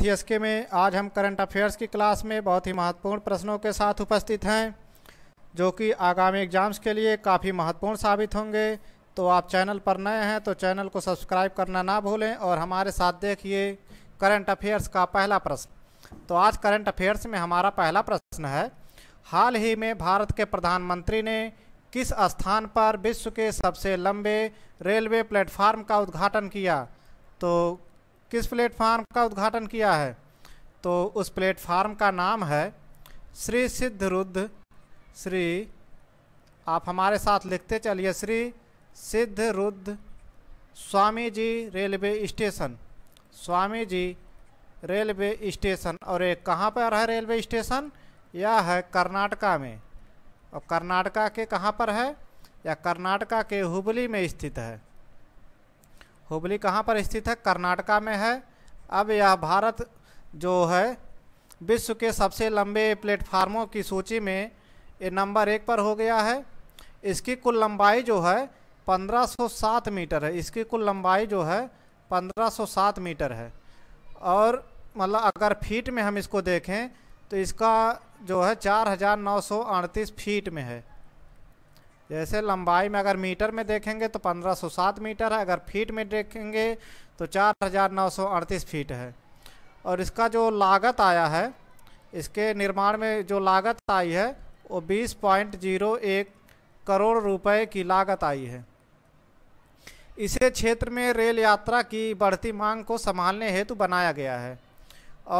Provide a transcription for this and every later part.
के में आज हम करंट अफेयर्स की क्लास में बहुत ही महत्वपूर्ण प्रश्नों के साथ उपस्थित हैं जो कि आगामी एग्जाम्स के लिए काफ़ी महत्वपूर्ण साबित होंगे तो आप चैनल पर नए हैं तो चैनल को सब्सक्राइब करना ना भूलें और हमारे साथ देखिए करंट अफेयर्स का पहला प्रश्न तो आज करंट अफेयर्स में हमारा पहला प्रश्न है हाल ही में भारत के प्रधानमंत्री ने किस स्थान पर विश्व के सबसे लंबे रेलवे प्लेटफार्म का उद्घाटन किया तो किस प्लेटफार्म का उद्घाटन किया है तो उस प्लेटफार्म का नाम है श्री सिद्ध रुद्ध श्री आप हमारे साथ लिखते चलिए Shri Siddharudha Swami ji railway station Swami ji railway station और ये कहाँ पर है रेलवे स्टेशन यह है कर्नाटका में और कर्नाटका के कहाँ पर है या कर्नाटका के हुबली में स्थित है हुबली कहाँ पर स्थित है कर्नाटका में है अब यह भारत जो है विश्व के सबसे लंबे प्लेटफार्मों की सूची में ये नंबर एक पर हो गया है इसकी कुल लंबाई जो है 1507 मीटर है इसकी कुल लंबाई जो है 1507 मीटर है और मतलब अगर फीट में हम इसको देखें तो इसका जो है चार हज़ार नौ सौ अड़तीस फीट में है जैसे लंबाई में अगर मीटर में देखेंगे तो 1507 मीटर है अगर फीट में देखेंगे तो 4938 फीट है और इसका जो लागत आया है इसके निर्माण में जो लागत आई है वो 20.01 करोड़ रुपए की लागत आई है इसे क्षेत्र में रेल यात्रा की बढ़ती मांग को संभालने हेतु बनाया गया है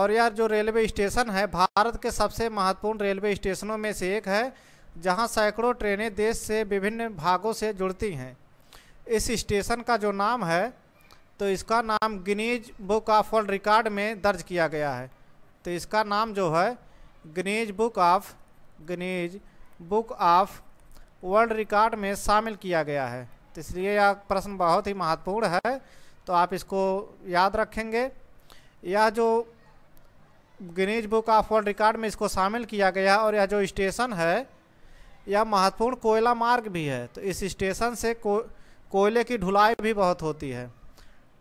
और यह जो रेलवे स्टेशन है भारत के सबसे महत्वपूर्ण रेलवे स्टेशनों में से एक है जहां सैकड़ों ट्रेनें देश से विभिन्न भागों से जुड़ती हैं इस स्टेशन का जो नाम है तो इसका नाम Guinness Book of World Record में दर्ज किया गया है तो इसका नाम जो है Guinness Book of Guinness Book of World Record में शामिल किया गया है तो इसलिए यह प्रश्न बहुत ही महत्वपूर्ण है तो आप इसको याद रखेंगे यह जो Guinness Book of World Record में इसको शामिल किया गया और यह जो स्टेशन है यह महत्वपूर्ण कोयला मार्ग भी है तो इस स्टेशन से को कोयले की ढुलाई भी बहुत होती है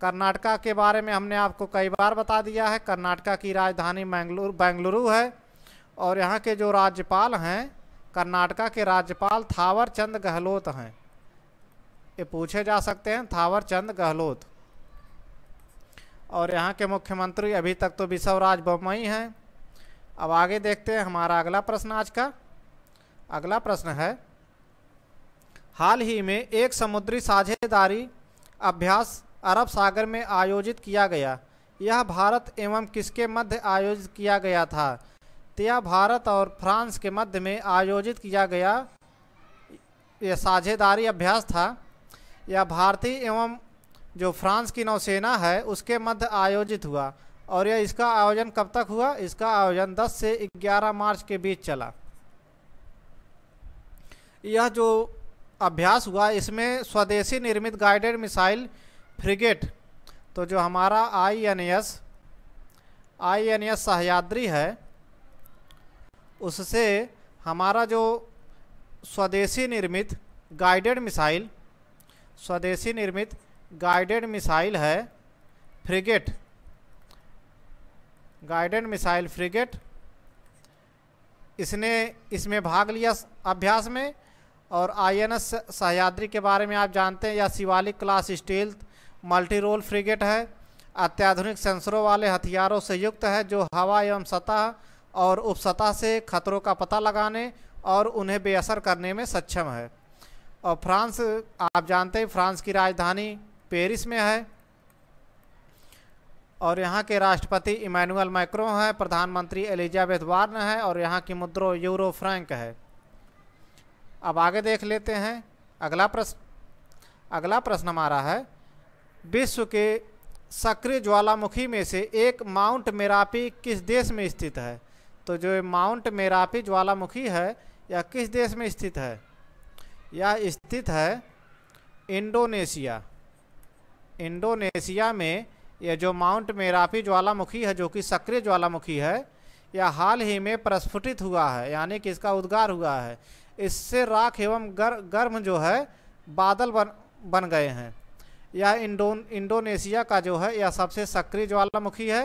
कर्नाटका के बारे में हमने आपको कई बार बता दिया है कर्नाटका की राजधानी मैंगलुरु बेंगलुरु है और यहाँ के जो राज्यपाल हैं कर्नाटका के राज्यपाल थावर चंद गहलोत हैं ये पूछे जा सकते हैं थावर चंद गहलोत और यहाँ के मुख्यमंत्री अभी तक तो बिसवराज बोमई हैं अब आगे देखते हैं हमारा अगला प्रश्न आज का अगला प्रश्न है हाल ही में एक समुद्री साझेदारी अभ्यास अरब सागर में आयोजित किया गया यह भारत एवं किसके मध्य आयोजित किया गया था यह भारत और फ्रांस के मध्य में आयोजित किया गया यह साझेदारी अभ्यास था यह भारतीय एवं जो फ्रांस की नौसेना है उसके मध्य आयोजित हुआ और यह इसका आयोजन कब तक हुआ इसका आयोजन 10 से 11 मार्च के बीच चला यह जो अभ्यास हुआ इसमें स्वदेशी निर्मित गाइडेड मिसाइल फ्रिगेट तो जो हमारा I N S I N S Sahyadri है उससे हमारा जो स्वदेशी निर्मित गाइडेड मिसाइल स्वदेशी निर्मित गाइडेड मिसाइल है फ्रिगेट गाइडेड मिसाइल फ्रिगेट इसने इसमें भाग लिया अभ्यास में और आई एन एस के बारे में आप जानते हैं यह Shivalik class stealth multi role frigate है अत्याधुनिक सेंसरों वाले हथियारों से युक्त है जो हवा एवं सतह और उपसतह से खतरों का पता लगाने और उन्हें बेअसर करने में सक्षम है और फ्रांस आप जानते हैं फ्रांस की राजधानी पेरिस में है और यहाँ के राष्ट्रपति इमैनुअल मैक्रो हैं प्रधानमंत्री एलिजाबेथ वार्न है और यहाँ की मुद्रो यूरो फ्रैंक है अब आगे देख लेते हैं अगला प्रश्न अगला प्रश्न हमारा है विश्व के सक्रिय ज्वालामुखी में से एक माउंट मेरापी किस देश में स्थित है तो जो माउंट मेरापी ज्वालामुखी है यह किस देश में स्थित है यह स्थित है इंडोनेशिया इंडोनेशिया में यह जो माउंट मेरापी ज्वालामुखी है जो कि सक्रिय ज्वालामुखी है यह हाल ही में प्रस्फुटित हुआ है यानी कि इसका उद्गार हुआ है इससे राख एवं गर, गर्म जो है बादल बन बन गए हैं यह इंडो इंडोनेशिया का जो है यह सबसे सक्रिय ज्वालामुखी है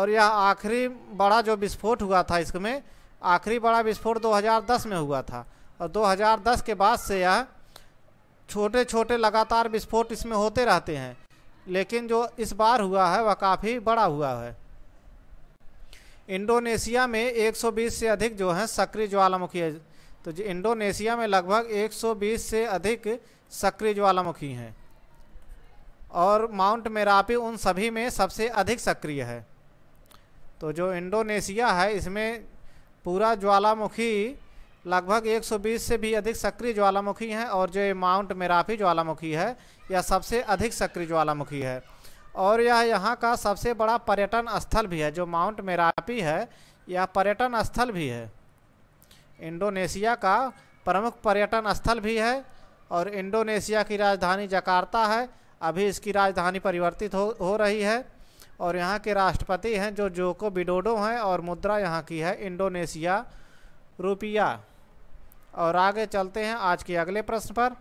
और यह आखिरी बड़ा जो विस्फोट हुआ था इसमें आखिरी बड़ा विस्फोट 2010 में हुआ था और 2010 के बाद से यह छोटे छोटे लगातार विस्फोट इसमें होते रहते हैं लेकिन जो इस बार हुआ है वह काफ़ी बड़ा हुआ है इंडोनेशिया में 120 से अधिक जो हैं सक्रिय ज्वालामुखी तो जो इंडोनेशिया में लगभग 120 से अधिक सक्रिय ज्वालामुखी हैं और माउंट मेरापी उन सभी में सबसे अधिक सक्रिय है तो जो इंडोनेशिया है इसमें पूरा ज्वालामुखी लगभग 120 से भी अधिक सक्रिय ज्वालामुखी हैं और जो माउंट मेरापी ज्वालामुखी है यह सबसे अधिक सक्रिय ज्वालामुखी है और यह यहाँ का सबसे बड़ा पर्यटन स्थल भी है जो माउंट मेरापी है यह पर्यटन स्थल भी है इंडोनेशिया का प्रमुख पर्यटन स्थल भी है और इंडोनेशिया की राजधानी जकार्ता है अभी इसकी राजधानी परिवर्तित हो हो रही है और यहाँ के राष्ट्रपति हैं जो जोको बिडोडो हैं और मुद्रा यहाँ की है इंडोनेशिया रुपया और आगे चलते हैं आज के अगले प्रश्न पर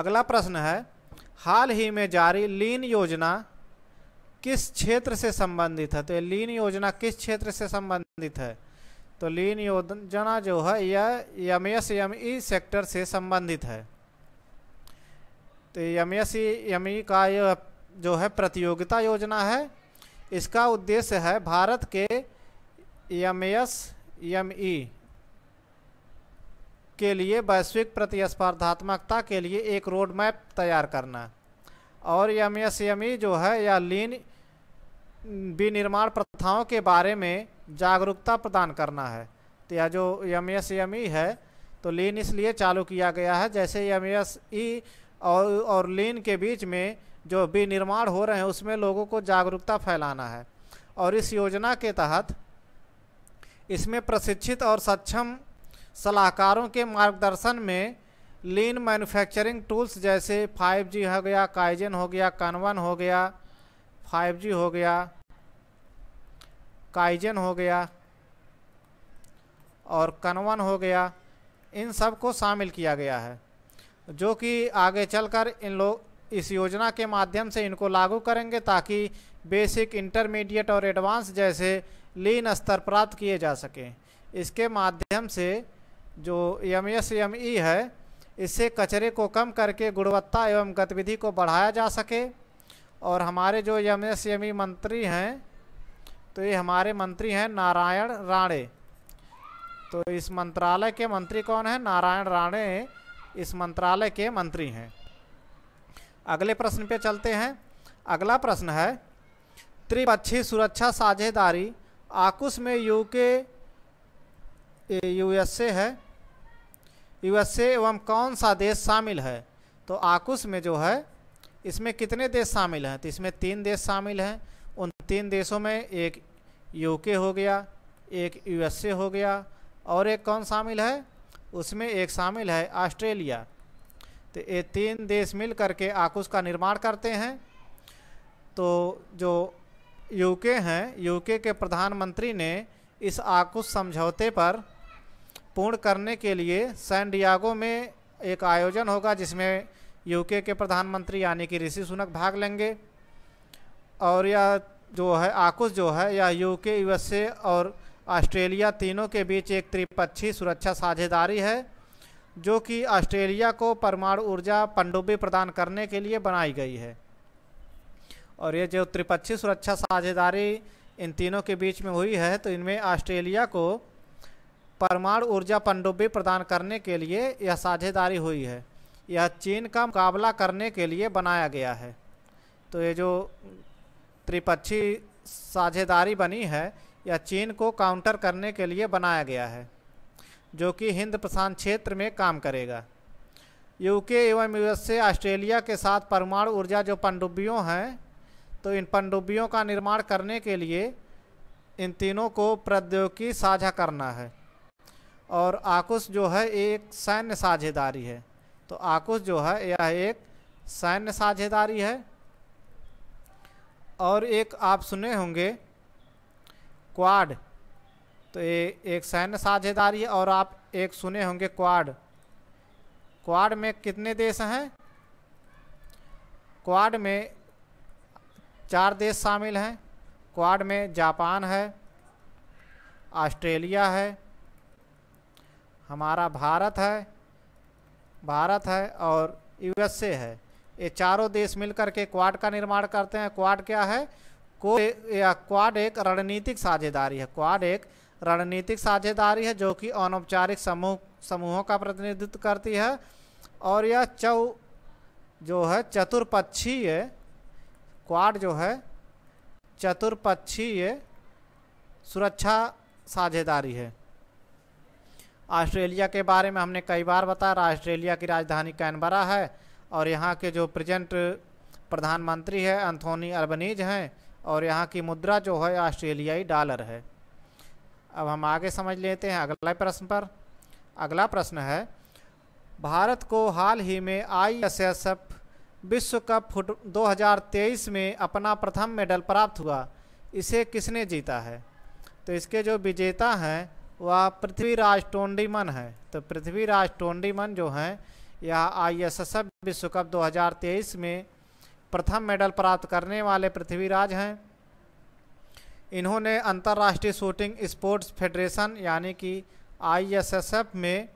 अगला प्रश्न है हाल ही में जारी लीन योजना किस क्षेत्र से संबंधित है तो लीन योजना किस क्षेत्र से संबंधित है तो लीन योजना जो है यह M S M E sector से संबंधित है तो एम एस एम ई का यह जो है प्रतियोगिता योजना है इसका उद्देश्य है भारत के एम एस एम ई के लिए वैश्विक प्रतिस्पर्धात्मकता के लिए एक रोड मैप तैयार करना और एम एस एम ई जो है या लीन विनिर्माण प्रथाओं के बारे में जागरूकता प्रदान करना है तो यह जो एम एस एम ई है तो लीन इसलिए चालू किया गया है जैसे एम एस ई और और लीन के बीच में जो विनिर्माण हो रहे हैं उसमें लोगों को जागरूकता फैलाना है और इस योजना के तहत इसमें प्रशिक्षित और सक्षम सलाहकारों के मार्गदर्शन में लीन मैन्युफैक्चरिंग टूल्स जैसे 5G हो गया काइजन हो गया कानवन हो गया फाइव जी हो गया काइजन हो गया और कनवन हो गया इन सब को शामिल किया गया है जो कि आगे चलकर इन लोग इस योजना के माध्यम से इनको लागू करेंगे ताकि बेसिक इंटरमीडिएट और एडवांस जैसे लीन स्तर प्राप्त किए जा सकें इसके माध्यम से जो एम एस एम ई है इससे कचरे को कम करके गुणवत्ता एवं गतिविधि को बढ़ाया जा सके और हमारे जो एम एस मंत्री हैं तो ये हमारे मंत्री हैं नारायण राणे तो इस मंत्रालय के मंत्री कौन है नारायण राणे इस मंत्रालय के मंत्री हैं अगले प्रश्न पे चलते हैं अगला प्रश्न है त्रिपक्षीय सुरक्षा साझेदारी आकुश में यूके यूएसए है यूएसए एवं कौन सा देश शामिल है तो आकुश में जो है इसमें कितने देश शामिल हैं तो इसमें तीन देश शामिल हैं उन तीन देशों में एक यूके हो गया एक यूएसए हो गया और एक कौन शामिल है उसमें एक शामिल है ऑस्ट्रेलिया तो ये तीन देश मिल करके आकुश का निर्माण करते हैं तो जो यूके हैं यूके के प्रधानमंत्री ने इस आकुश समझौते पर पूर्ण करने के लिए सैन डियागो में एक आयोजन होगा जिसमें यूके के प्रधानमंत्री यानी कि ऋषि सुनक भाग लेंगे और यह जो है आकुश जो है यह यूके यूएसए और ऑस्ट्रेलिया तीनों के बीच एक त्रिपक्षीय सुरक्षा साझेदारी है जो कि ऑस्ट्रेलिया को परमाणु ऊर्जा पनडुब्बी प्रदान करने के लिए बनाई गई है और ये जो त्रिपक्षीय सुरक्षा साझेदारी इन तीनों के बीच में हुई है तो इनमें ऑस्ट्रेलिया को परमाणु ऊर्जा पनडुब्बी प्रदान करने के लिए यह साझेदारी हुई है यह चीन का मुकाबला करने के लिए बनाया गया है तो ये जो त्रिपक्षी साझेदारी बनी है यह चीन को काउंटर करने के लिए बनाया गया है जो कि हिंद प्रशांत क्षेत्र में काम करेगा यूके एवं यूएसए ऑस्ट्रेलिया के साथ परमाणु ऊर्जा जो पनडुब्बियों हैं तो इन पनडुब्बियों का निर्माण करने के लिए इन तीनों को प्रौद्योगिकी साझा करना है और आकुश जो है एक सैन्य साझेदारी है तो आकुश जो है यह एक सैन्य साझेदारी है और एक आप सुने होंगे क्वाड तो ये एक सैन्य साझेदारी है और आप एक सुने होंगे क्वाड क्वाड में कितने देश हैं क्वाड में चार देश शामिल हैं क्वाड में जापान है ऑस्ट्रेलिया है हमारा भारत है भारत है और यूएसए है ये चारों देश मिलकर के क्वाड का निर्माण करते हैं क्वाड क्या है को या क्वाड एक रणनीतिक साझेदारी है क्वाड एक रणनीतिक साझेदारी है जो कि अनौपचारिक समूह समूहों का प्रतिनिधित्व करती है और यह चौ जो है चतुर्पक्षीय क्वाड जो है चतुर्पक्षीय सुरक्षा साझेदारी है ऑस्ट्रेलिया के बारे में हमने कई बार बताया ऑस्ट्रेलिया की राजधानी कैनबरा है और यहाँ के जो प्रजेंट प्रधानमंत्री है अंथोनी अल्बनीज हैं और यहाँ की मुद्रा जो है ऑस्ट्रेलियाई डॉलर है अब हम आगे समझ लेते हैं अगला प्रश्न पर अगला प्रश्न है भारत को हाल ही में आई एस एस एफ विश्व कप फुट दो में अपना प्रथम मेडल प्राप्त हुआ इसे किसने जीता है तो इसके जो विजेता हैं वह पृथ्वीराज टोंडीमन है तो पृथ्वीराज टोंडीमन जो हैं यह आई एस एस एफ विश्व कप 2023 में प्रथम मेडल प्राप्त करने वाले पृथ्वीराज हैं इन्होंने अंतर्राष्ट्रीय शूटिंग स्पोर्ट्स फेडरेशन यानी कि आईएसएसएफ में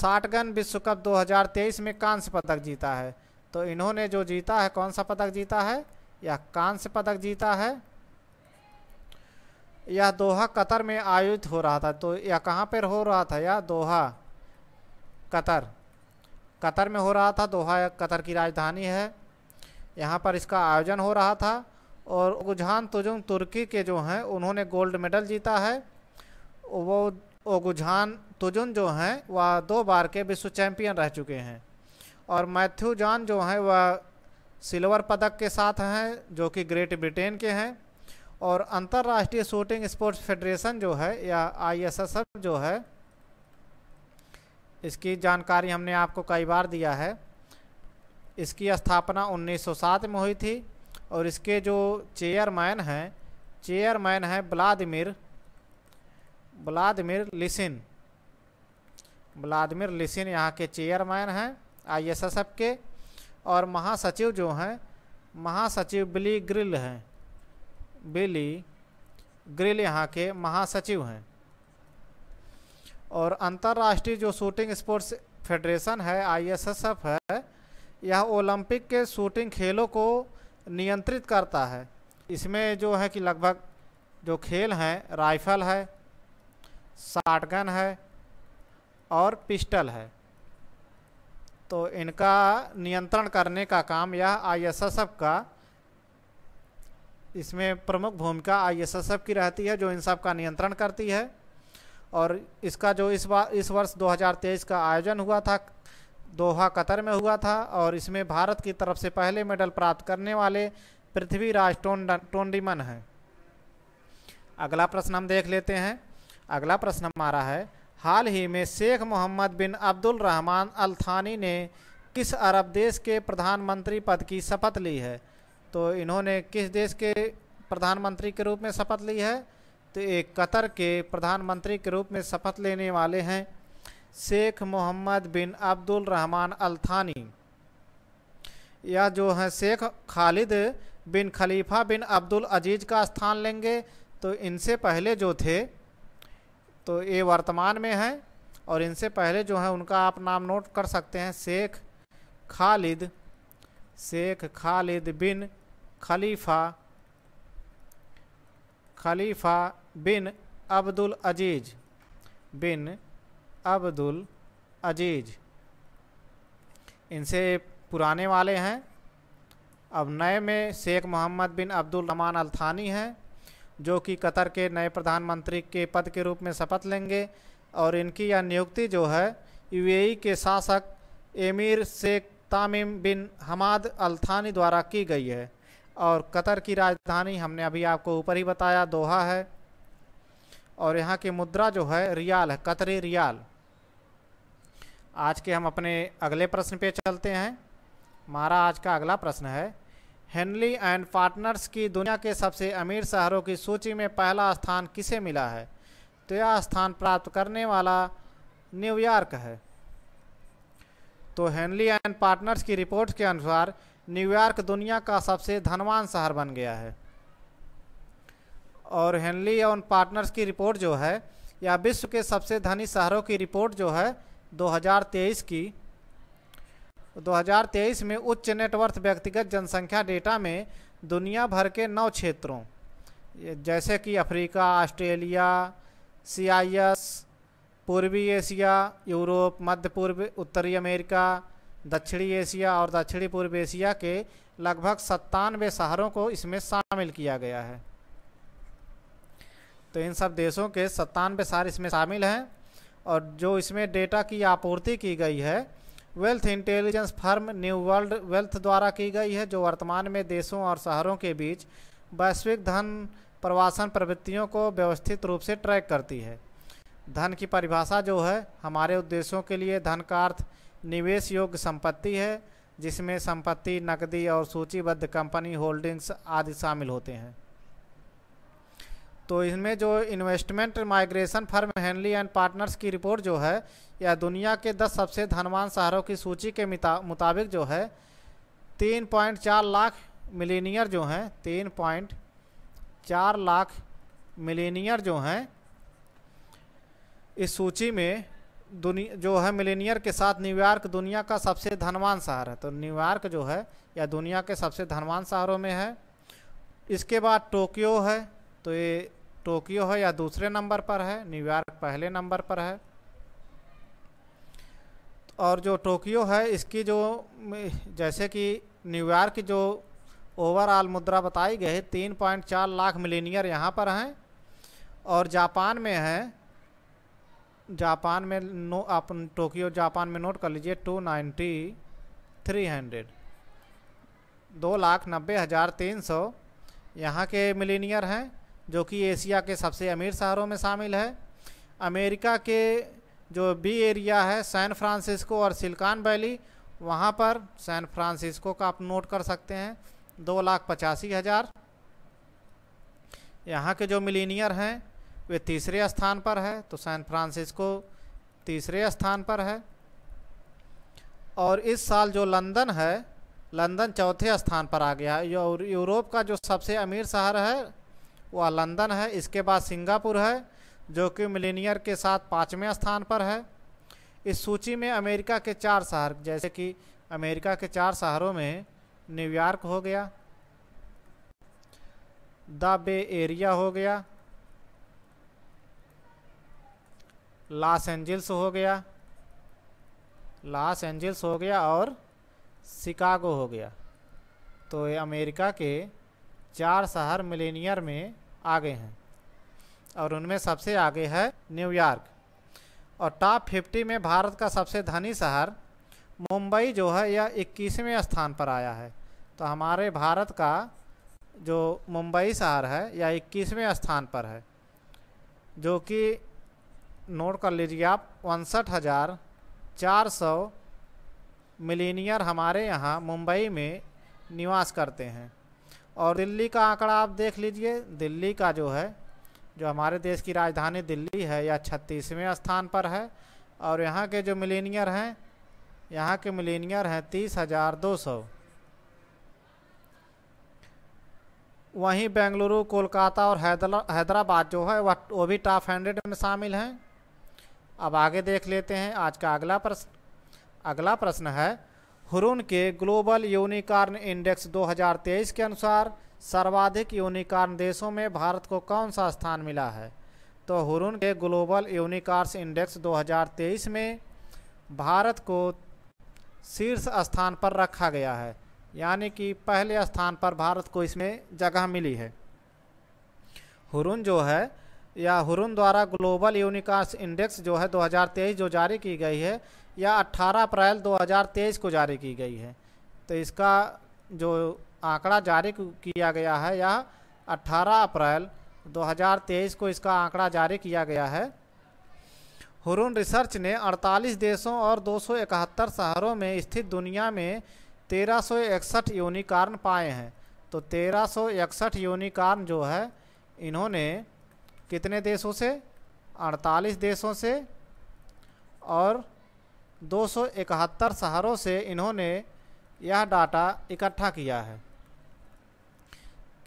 शाटगन विश्व कप 2023 में कांस्य पदक जीता है तो इन्होंने जो जीता है कौन सा पदक जीता है यह कांस्य पदक जीता है यह दोहा कतर में आयोजित हो रहा था तो यह कहाँ पर हो रहा था यह दोहा कतर कतर में हो रहा था दोहा कतर की राजधानी है यहाँ पर इसका आयोजन हो रहा था और गुजहान तुजुंग तुर्की के जो हैं उन्होंने गोल्ड मेडल जीता है वो ओगुझान तुजुन जो हैं वह दो बार के विश्व चैंपियन रह चुके हैं और मैथ्यू जॉन जो हैं वह सिल्वर पदक के साथ हैं जो कि ग्रेट ब्रिटेन के हैं और अंतर्राष्ट्रीय शूटिंग स्पोर्ट्स फेडरेशन जो है या आईएसएसएफ जो है इसकी जानकारी हमने आपको कई बार दिया है इसकी स्थापना 1907 में हुई थी और इसके जो चेयरमैन हैं चेयरमैन हैं Vladimir Vladimir Lisin Vladimir Lisin यहाँ के चेयरमैन हैं आईएसएसएफ के और महासचिव जो हैं महासचिव बिली ग्रिल हैं बेली ग्रिल यहाँ के महासचिव हैं और अंतर्राष्ट्रीय जो शूटिंग स्पोर्ट्स फेडरेशन है आईएसएसएफ है यह ओलंपिक के शूटिंग खेलों को नियंत्रित करता है इसमें जो है कि लगभग जो खेल हैं राइफल है शार्टगन है और पिस्टल है तो इनका नियंत्रण करने का काम यह आईएसएसएफ का इसमें प्रमुख भूमिका आई एस एस एफ की रहती है जो इन सब का नियंत्रण करती है और इसका जो इस बार इस वर्ष 2023 का आयोजन हुआ था दोहा कतर में हुआ था और इसमें भारत की तरफ से पहले मेडल प्राप्त करने वाले पृथ्वीराज टोंड टोंडीमन हैं अगला प्रश्न हम देख लेते हैं अगला प्रश्न हमारा है हाल ही में शेख मोहम्मद बिन अब्दुल रहमान अल थानी ने किस अरब देश के प्रधानमंत्री पद की शपथ ली है तो इन्होंने किस देश के प्रधानमंत्री के रूप में शपथ ली है तो एक कतर के प्रधानमंत्री के रूप में शपथ लेने वाले हैं शेख मोहम्मद बिन अब्दुल रहमान थानी या जो हैं शेख खालिद बिन खलीफा बिन अब्दुल अजीज़ का स्थान लेंगे तो इनसे पहले जो थे तो ये वर्तमान में हैं और इनसे पहले जो है उनका आप नाम नोट कर सकते हैं शेख खालिद शेख खालिद बिन खलीफा खलीफा बिन अब्दुल अजीज बिन अब्दुल अजीज इनसे पुराने वाले हैं अब नए में शेख मोहम्मद बिन अब्दुल रहमान थानी हैं जो कि कतर के नए प्रधानमंत्री के पद के रूप में शपथ लेंगे और इनकी यह नियुक्ति जो है यूएई के शासक emir sheikh Tamim bin Hamad Al Thani द्वारा की गई है और कतर की राजधानी हमने अभी आपको ऊपर ही बताया दोहा है और यहाँ की मुद्रा जो है रियाल है कतरी रियाल आज के हम अपने अगले प्रश्न पे चलते हैं हमारा आज का अगला प्रश्न है हेनली एंड पार्टनर्स की दुनिया के सबसे अमीर शहरों की सूची में पहला स्थान किसे मिला है तो यह स्थान प्राप्त करने वाला न्यूयॉर्क है तो हेनली एंड पार्टनर्स की रिपोर्ट के अनुसार न्यूयॉर्क दुनिया का सबसे धनवान शहर बन गया है और हेनली और पार्टनर्स की रिपोर्ट जो है या विश्व के सबसे धनी शहरों की रिपोर्ट जो है 2023 की 2023 में उच्च नेटवर्थ व्यक्तिगत जनसंख्या डेटा में दुनिया भर के नौ क्षेत्रों जैसे कि अफ्रीका ऑस्ट्रेलिया सी पूर्वी एशिया यूरोप मध्य पूर्व उत्तरी अमेरिका दक्षिणी एशिया और दक्षिणी पूर्व एशिया के लगभग सत्तानवे शहरों को इसमें शामिल किया गया है तो इन सब देशों के सत्तानवे शहर इसमें शामिल हैं और जो इसमें डेटा की आपूर्ति की गई है wealth intelligence firm New World Wealth द्वारा की गई है जो वर्तमान में देशों और शहरों के बीच वैश्विक धन प्रवासन प्रवृत्तियों को व्यवस्थित रूप से ट्रैक करती है धन की परिभाषा जो है हमारे उद्देश्यों के लिए धन का अर्थ निवेश योग्य संपत्ति है जिसमें संपत्ति नकदी और सूचीबद्ध कंपनी होल्डिंग्स आदि शामिल होते हैं तो इसमें जो investment migration firm Henley and Partners की रिपोर्ट जो है या दुनिया के 10 सबसे धनवान शहरों की सूची के मुताबिक जो है 3.4 लाख मिलीनियर जो हैं 3.4 लाख मिलीनियर जो हैं इस सूची में दुनिया जो है मिलेनियर के साथ न्यूयॉर्क दुनिया का सबसे धनवान शहर है तो न्यूयॉर्क जो है या दुनिया के सबसे धनवान शहरों में है इसके बाद टोक्यो है तो ये टोक्यो है या दूसरे नंबर पर है न्यूयॉर्क पहले नंबर पर है और जो टोक्यो है इसकी जो जैसे कि न्यूयॉर्क जो ओवरऑल मुद्रा बताई गई तीन पॉइंट चार लाख मिलीनियर यहाँ पर हैं और जापान में हैं जापान में नो आप टोक्यो जापान में नोट कर लीजिए टू नाइन्टी थ्री हंड्रेड दो लाख नब्बे हज़ार तीन सौ यहाँ के मिलीनियर हैं जो कि एशिया के सबसे अमीर शहरों में शामिल है अमेरिका के जो बी एरिया है सैन फ्रांसिस्को और सिल्कान वैली वहाँ पर सैन फ्रांसिस्को का आप नोट कर सकते हैं दो लाख पचासी हज़ार यहाँ के जो मिलीनियर हैं वे तीसरे स्थान पर है तो सैन फ्रांसिस्को तीसरे स्थान पर है और इस साल जो लंदन है लंदन चौथे स्थान पर आ गया है और यूरोप का जो सबसे अमीर शहर है वह लंदन है इसके बाद सिंगापुर है जो कि मिलीनियर के साथ पाँचवें स्थान पर है इस सूची में अमेरिका के चार शहर जैसे कि अमेरिका के चार शहरों में न्यूयॉर्क हो गया द बे एरिया हो गया लॉस एंजल्स हो गया लॉस एंजल्स हो गया और शिकागो हो गया तो ये अमेरिका के चार शहर मिलेनियर में आगे हैं और उनमें सबसे आगे है न्यूयॉर्क और टॉप फिफ्टी में भारत का सबसे धनी शहर मुंबई जो है यह इक्कीसवें स्थान पर आया है तो हमारे भारत का जो मुंबई शहर है यह इक्कीसवें स्थान पर है जो कि नोट कर लीजिए आप उनसठ हज़ार चार सौ मिलीनियर हमारे यहाँ मुंबई में निवास करते हैं और दिल्ली का आंकड़ा आप देख लीजिए दिल्ली का जो है जो हमारे देश की राजधानी दिल्ली है यह छत्तीसवें स्थान पर है और यहाँ के जो मिलीनियर हैं यहाँ के मिलीनियर हैं तीस हज़ार दो सौ वहीं बेंगलुरु कोलकाता और हैदराबाद जो है वह वो भी टॉप हंड्रेड में शामिल हैं अब आगे देख लेते हैं आज का अगला प्रश्न अगला प्रश्न है हुरुन के ग्लोबल यूनिकॉर्न इंडेक्स 2023 के अनुसार सर्वाधिक यूनिकॉर्न देशों में भारत को कौन सा स्थान मिला है तो हुरून के ग्लोबल यूनिकॉर्स इंडेक्स 2023 में भारत को शीर्ष स्थान पर रखा गया है यानी कि पहले स्थान पर भारत को इसमें जगह मिली है हुरुन जो है या हुरुन द्वारा ग्लोबल यूनिकास इंडेक्स जो है 2023 जो जारी की गई है या 18 अप्रैल 2023 को जारी की गई है तो इसका जो आंकड़ा जारी किया गया है या 18 अप्रैल 2023 को इसका आंकड़ा जारी किया गया है हुरुन रिसर्च ने 48 देशों और दो शहरों में स्थित दुनिया में तेरह यूनिकॉर्न पाए हैं तो तेरह यूनिकॉर्न जो है इन्होंने कितने देशों से 48 देशों से और दो शहरों से इन्होंने यह डाटा इकट्ठा किया है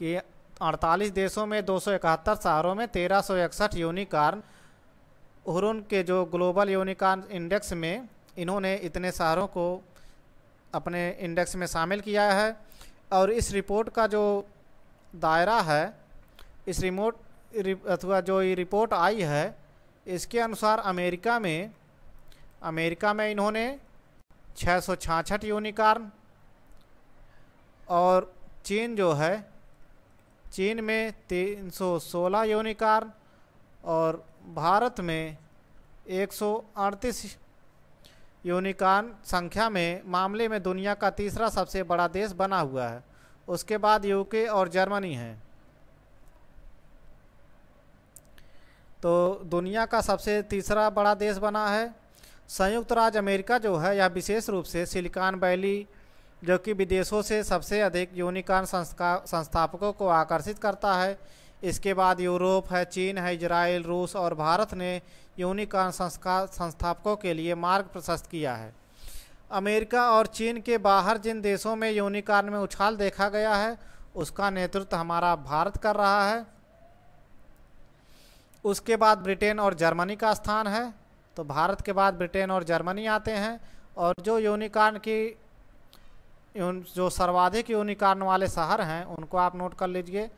कि 48 देशों में दो शहरों में तेरह सौ इकसठ यूनिकॉर्न हुरुन के जो ग्लोबल यूनिकॉर्न इंडेक्स में इन्होंने इतने शहरों को अपने इंडेक्स में शामिल किया है और इस रिपोर्ट का जो दायरा है इस रिमोट अथवा जो ये रिपोर्ट आई है इसके अनुसार अमेरिका में अमेरिका में इन्होंने छः सौ छाछठ यूनिकार्न और चीन जो है चीन में तीन सौ सोलह और भारत में एक सौ अड़तीस यूनिकॉर्न संख्या में मामले में दुनिया का तीसरा सबसे बड़ा देश बना हुआ है उसके बाद यूके और जर्मनी है तो दुनिया का सबसे तीसरा बड़ा देश बना है संयुक्त राज्य अमेरिका जो है यह विशेष रूप से सिलिकॉन वैली जो कि विदेशों से सबसे अधिक यूनिकॉर्न संस्थापकों को आकर्षित करता है इसके बाद यूरोप है चीन है इजराइल रूस और भारत ने यूनिकॉर्न संस्थापकों के लिए मार्ग प्रशस्त किया है अमेरिका और चीन के बाहर जिन देशों में यूनिकॉर्न में उछाल देखा गया है उसका नेतृत्व हमारा भारत कर रहा है उसके बाद ब्रिटेन और जर्मनी का स्थान है तो भारत के बाद ब्रिटेन और जर्मनी आते हैं और जो यूनिकॉर्न की जो सर्वाधिक यूनिकॉर्न वाले शहर हैं उनको आप नोट कर लीजिए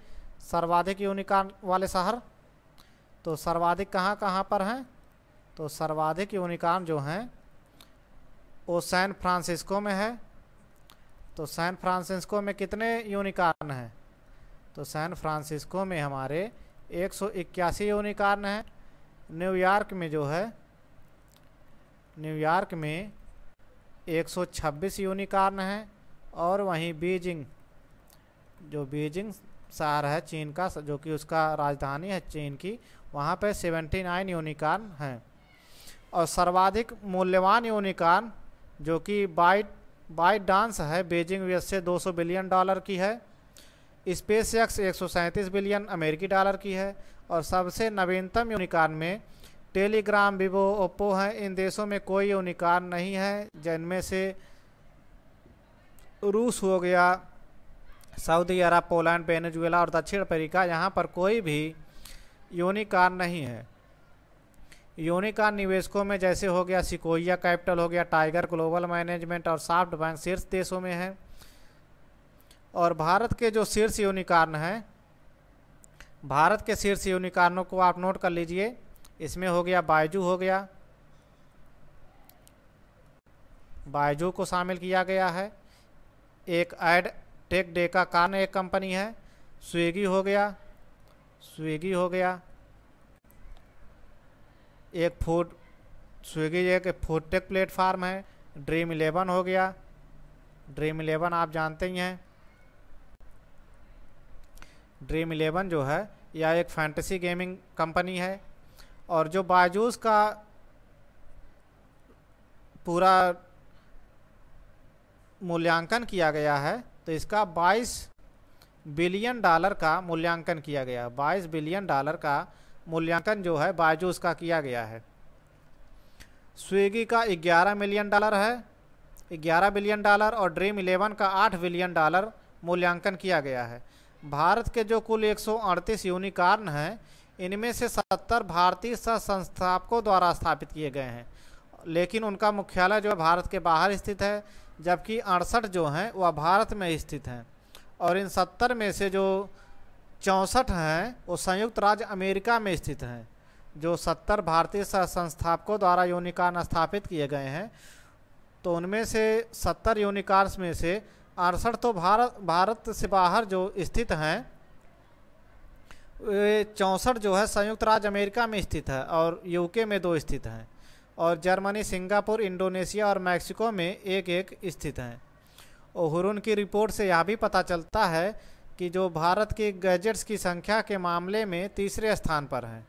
सर्वाधिक यूनिकॉर्न वाले शहर तो सर्वाधिक कहाँ कहाँ पर हैं तो सर्वाधिक यूनिकॉर्न जो हैं वो सैन फ्रांसिस्को में है तो सैन फ्रांसिस्को में कितने यूनिकॉर्न हैं तो सैन फ्रांसिस्को में हमारे एक सौ इक्यासी यूनिकार्न है न्यूयॉर्क में जो है न्यूयॉर्क में 126 यूनिकार्न हैं और वहीं बीजिंग जो बीजिंग शहर है चीन का जो कि उसका राजधानी है चीन की वहाँ सेवेंटी 79 यूनिकार्न हैं और सर्वाधिक मूल्यवान यूनिकॉर्न जो कि बाइट बाइट डांस है बीजिंग दो 200 बिलियन डॉलर की है स्पेस एक्स एक बिलियन अमेरिकी डॉलर की है और सबसे नवीनतम यूनिकॉर्न में टेलीग्राम विवो ओप्पो हैं इन देशों में कोई यूनिकॉर्न नहीं है जिनमें से रूस हो गया सऊदी अरब पोलैंड वेनेजुएला और दक्षिण अफ्रीका यहाँ पर कोई भी यूनिकॉर्न नहीं है यूनिकॉर्न निवेशकों में जैसे हो गया सिकोइया कैपिटल हो गया टाइगर ग्लोबल मैनेजमेंट और सॉफ्ट बैंक शीर्ष देशों में है और भारत के जो शीर्ष यूनिकॉर्न हैं भारत के शीर्ष यूनिकॉर्नों को आप नोट कर लीजिए इसमें हो गया बायजू हो गया बायजू को शामिल किया गया है एक एड टेक डे का कारण एक कंपनी है स्विगी हो गया स्विगी हो गया एक फूड स्विगी एक फूड टेक प्लेटफार्म है ड्रीम इलेवन हो गया ड्रीम इलेवन आप जानते ही हैं ड्रीम इलेवन जो है यह एक फैंटेसी गेमिंग कंपनी है और जो बायजूस का पूरा मूल्यांकन किया गया है तो इसका 22 बिलियन डॉलर का मूल्यांकन किया गया 22 बिलियन डॉलर का मूल्यांकन जो है बायजूस का किया गया है स्विगी का 11 मिलियन डॉलर है 11 बिलियन डॉलर और ड्रीम इलेवन का 8 बिलियन डॉलर मूल्यांकन किया गया है भारत के जो कुल 138 यूनिकॉर्न हैं इनमें से 70 भारतीय सह संस्थापकों द्वारा स्थापित किए गए हैं लेकिन उनका मुख्यालय जो है भारत के बाहर स्थित है जबकि अड़सठ जो हैं वह भारत में स्थित हैं और इन सत्तर में से जो चौंसठ हैं वो संयुक्त राज्य अमेरिका में स्थित हैं जो सत्तर भारतीय सह संस्थापकों द्वारा यूनिकॉर्न स्थापित किए गए हैं तो उनमें से सत्तर यूनिकार्स में से अड़सठ तो भारत भारत से बाहर जो स्थित हैं चौंसठ जो है संयुक्त राज्य अमेरिका में स्थित है और यूके में दो स्थित हैं और जर्मनी सिंगापुर इंडोनेशिया और मैक्सिको में एक एक स्थित हैं और हुरुन की रिपोर्ट से यह भी पता चलता है कि जो भारत के गैजेट्स की संख्या के मामले में तीसरे स्थान पर हैं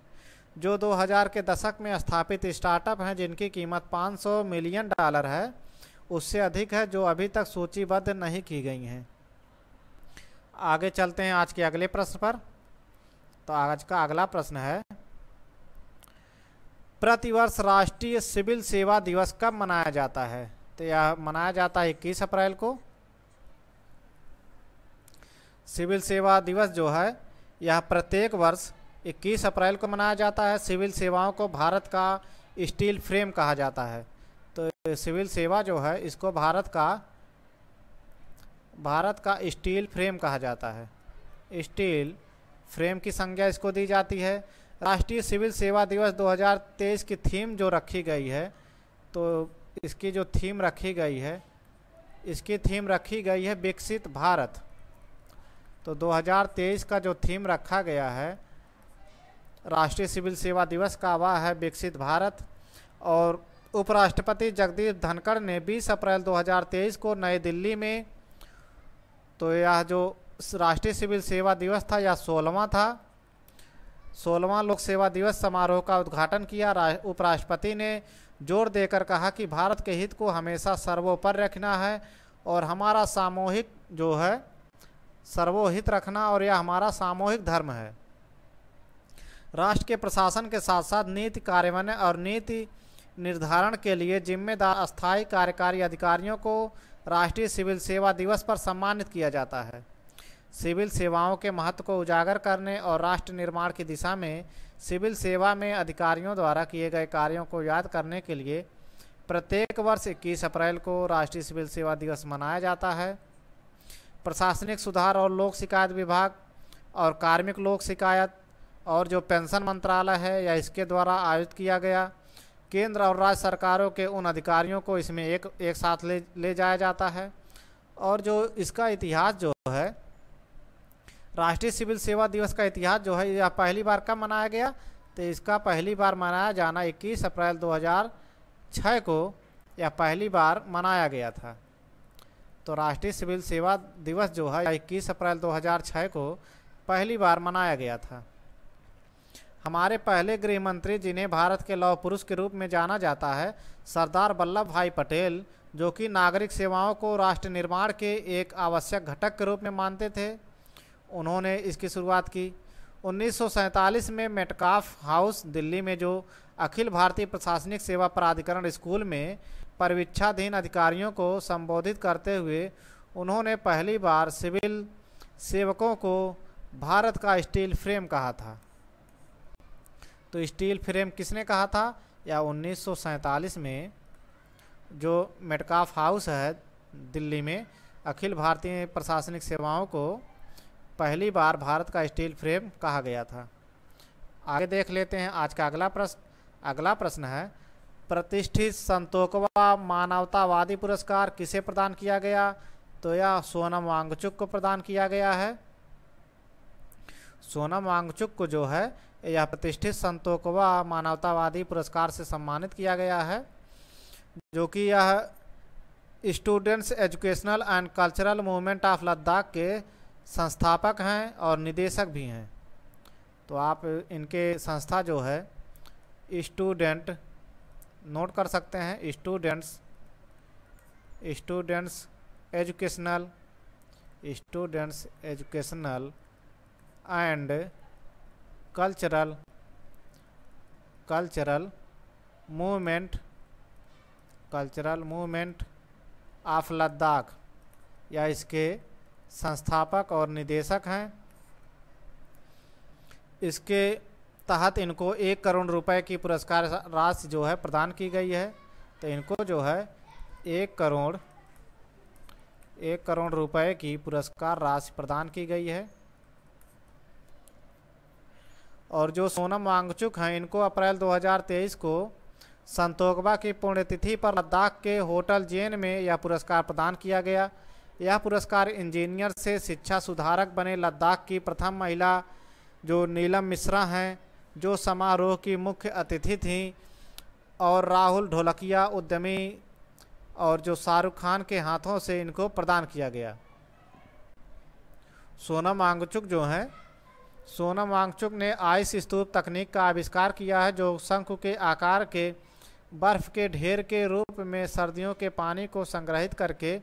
जो 2000 के दशक में स्थापित स्टार्टअप हैं जिनकी कीमत 500 मिलियन डॉलर है उससे अधिक है जो अभी तक सूचीबद्ध नहीं की गई हैं आगे चलते हैं आज के अगले प्रश्न पर तो आज का अगला प्रश्न है प्रतिवर्ष राष्ट्रीय सिविल सेवा दिवस कब मनाया जाता है तो यह मनाया जाता है इक्कीस अप्रैल को सिविल सेवा दिवस जो है यह प्रत्येक वर्ष 21 अप्रैल को मनाया जाता है सिविल सेवाओं को भारत का स्टील फ्रेम कहा जाता है तो सिविल सेवा जो है इसको भारत का भारत का स्टील फ्रेम कहा जाता है स्टील फ्रेम की संज्ञा इसको दी जाती है राष्ट्रीय सिविल सेवा दिवस 2023 की थीम जो रखी गई है तो इसकी जो थीम रखी गई है इसकी थीम रखी गई है विकसित भारत तो 2023 का जो थीम रखा गया है राष्ट्रीय सिविल सेवा दिवस का वह है विकसित भारत और उपराष्ट्रपति जगदीप धनखड़ ने 20 अप्रैल 2023 को नई दिल्ली में तो यह जो राष्ट्रीय सिविल सेवा दिवस था यह सोलहवा था सोलवा लोक सेवा दिवस समारोह का उद्घाटन किया उपराष्ट्रपति ने जोर देकर कहा कि भारत के हित को हमेशा सर्वोपर रखना है और हमारा सामूहिक जो है सर्वोहित रखना और यह हमारा सामूहिक धर्म है राष्ट्र के प्रशासन के साथ साथ नीति कार्यान्वयन और नीति निर्धारण के लिए जिम्मेदार अस्थायी कार्यकारी अधिकारियों को राष्ट्रीय सिविल सेवा दिवस पर सम्मानित किया जाता है सिविल सेवाओं के महत्व को उजागर करने और राष्ट्र निर्माण की दिशा में सिविल सेवा में अधिकारियों द्वारा किए गए कार्यों को याद करने के लिए प्रत्येक वर्ष इक्कीस अप्रैल को राष्ट्रीय सिविल सेवा दिवस मनाया जाता है प्रशासनिक सुधार और लोक शिकायत विभाग और कार्मिक लोक शिकायत और जो पेंशन मंत्रालय है या इसके द्वारा आयोजित किया गया केंद्र और राज्य सरकारों के उन अधिकारियों को इसमें एक एक साथ ले ले जाया जाता है और जो इसका इतिहास जो है राष्ट्रीय सिविल सेवा दिवस का इतिहास जो है यह पहली बार कब मनाया गया तो इसका पहली बार मनाया जाना 21 अप्रैल 2006 को यह पहली बार मनाया गया था तो राष्ट्रीय सिविल सेवा दिवस जो है 21 अप्रैल 2006 को पहली बार मनाया गया था हमारे पहले गृह मंत्री जिन्हें भारत के लौह पुरुष के रूप में जाना जाता है सरदार वल्लभ भाई पटेल जो कि नागरिक सेवाओं को राष्ट्र निर्माण के एक आवश्यक घटक के रूप में मानते थे उन्होंने इसकी शुरुआत की उन्नीस में मेटकाफ हाउस दिल्ली में जो अखिल भारतीय प्रशासनिक सेवा प्राधिकरण स्कूल में परवीक्षाधीन अधिकारियों को संबोधित करते हुए उन्होंने पहली बार सिविल सेवकों को भारत का स्टील फ्रेम कहा था तो स्टील फ्रेम किसने कहा था या उन्नीस में जो मेटकाफ हाउस है दिल्ली में अखिल भारतीय प्रशासनिक सेवाओं को पहली बार भारत का स्टील फ्रेम कहा गया था आगे देख लेते हैं आज का अगला प्रश्न अगला प्रश्न है प्रतिष्ठित संतोकवा मानवतावादी पुरस्कार किसे प्रदान किया गया तो यह सोनम वांगचुक को प्रदान किया गया है सोनम वांगचुक को जो है यह प्रतिष्ठित संतों को मानवतावादी पुरस्कार से सम्मानित किया गया है जो कि यह students educational and cultural movement of Ladakh के संस्थापक हैं और निदेशक भी हैं तो आप इनके संस्था जो है स्टूडेंट नोट कर सकते हैं students students educational students educational and cultural cultural movement cultural movement of Ladakh या इसके संस्थापक और निदेशक हैं इसके तहत इनको एक करोड़ रुपए की पुरस्कार राशि जो है प्रदान की गई है तो इनको जो है एक करोड़ एक करोड़ रुपए की पुरस्कार राशि प्रदान की गई है और जो सोनम वांगचुक हैं इनको अप्रैल 2023 को संतोकबा की पुण्यतिथि पर लद्दाख के होटल जेन में यह पुरस्कार प्रदान किया गया यह पुरस्कार इंजीनियर से शिक्षा सुधारक बने लद्दाख की प्रथम महिला जो नीलम मिश्रा हैं जो समारोह की मुख्य अतिथि थीं और राहुल ढोलकिया उद्यमी और जो शाहरुख खान के हाथों से इनको प्रदान किया गया सोनम आंगचुक जो हैं सोनम वांगचुक ने आइस स्तूप तकनीक का आविष्कार किया है जो शंख के आकार के बर्फ के ढेर के रूप में सर्दियों के पानी को संग्रहित करके